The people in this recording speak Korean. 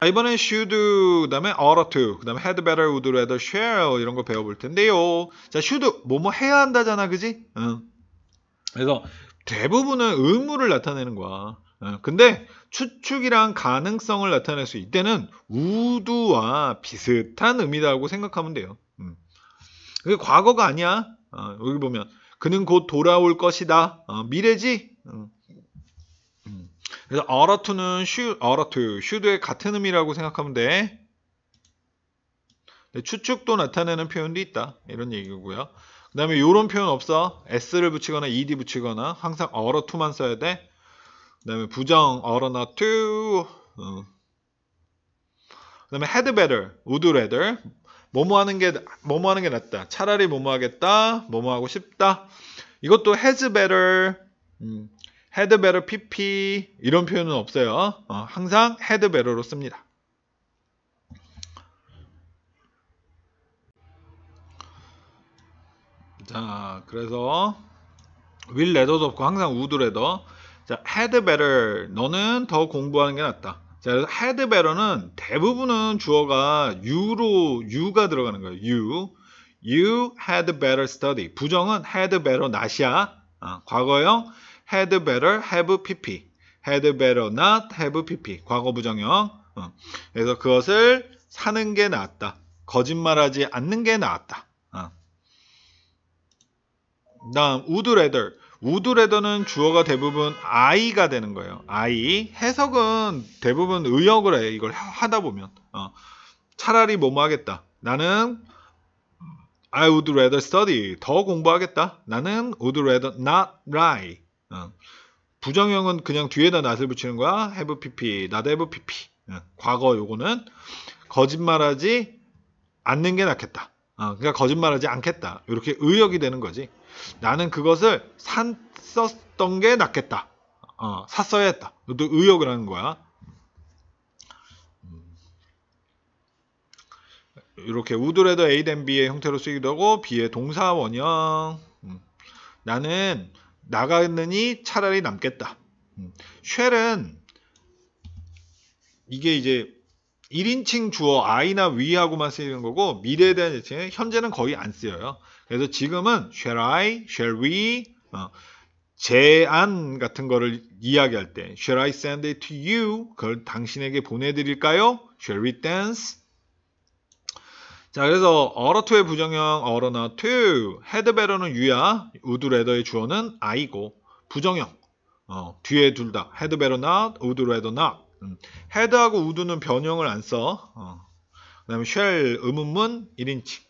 아, 이번엔 should, 그 다음에 ought to, 그 다음에 had better, would rather, share 이런 거 배워볼 텐데요. 자, should, 뭐 뭐 해야 한다잖아, 그지? 응. 그래서 대부분은 의무를 나타내는 거야. 응. 근데 추측이랑 가능성을 나타낼 수 이때는 우두와 비슷한 의미라고 생각하면 돼요. 응. 그게 과거가 아니야. 어, 여기 보면 그는 곧 돌아올 것이다. 어, 미래지. 응. 그래서 어라투는 슈, 어라투, 슈드의 같은 의미라고 생각하면 돼. 추측도 나타내는 표현도 있다. 이런 얘기고요. 그 다음에 이런 표현 없어. s를 붙이거나 ed 붙이거나 항상 어라투만 써야 돼. 그 다음에 부정 어라나 투. 어. 그 다음에 had better, would rather. 뭐뭐 하는 게, 뭐뭐 하는 게 낫다. 차라리 뭐뭐 하겠다. 뭐뭐 하고 싶다. 이것도 has better. 음. 헤드베러 PP 이런 표현은 없어요. 어, 항상 헤드베러로 씁니다. 자, 그래서 윌 레더도 없고 항상 우드 레더. 자, 헤드베러 너는 더 공부하는 게 낫다. 자, 그래서 헤드베러는 대부분은 주어가 you로 you가 들어가는 거예요. you. You had better study. 부정은 had better n o t 야 어, 아, 과거형 had better have pp. had better not have pp. 과거 부정형. 어. 그래서 그것을 사는 게 낫다. 거짓말하지 않는 게 낫다. 어. 다음 would rather. would rather는 주어가 대부분 I가 되는 거예요. I. 해석은 대부분 의역을 해. 이걸 하다 보면. 어. 차라리 뭐뭐 하겠다. 나는 I would rather study. 더 공부하겠다. 나는 would rather not write. 어. 부정형은 그냥 뒤에다 낫을 붙이는 거야. have pp, not have pp. 어. 과거 요거는 거짓말하지 않는 게 낫겠다. 어. 그러니까 거짓말하지 않겠다. 이렇게 의역이 되는 거지. 나는 그것을 산썼던게 낫겠다. 어, 샀어야 했다. 너도 의역을 하는 거야. 이렇게 음. 우드레더 A 된 B의 형태로 쓰이기도 하고 B의 동사 원형. 음. 나는 나가느니 차라리 남겠다. 음. 쉘은 이게 이제 1인칭 주어 I나 we하고만 쓰이는 거고 미래에 대한 예칭은 현재는 거의 안 쓰여요. 그래서 지금은 shall I, shall we, 어, 제안 같은 거를 이야기할 때 shall I send it to you? 그걸 당신에게 보내드릴까요? shall we dance? 자, 그래서 어러투의 부정형 어러나 투 헤드베러는 유야, 우드레더의 주어는 아이고 부정형 어, 뒤에 둘 다 헤드베러 나 우드레더 나 음, 헤드하고 우드는 변형을 안 써. 어. 그 다음에 쉘음문문 1인칭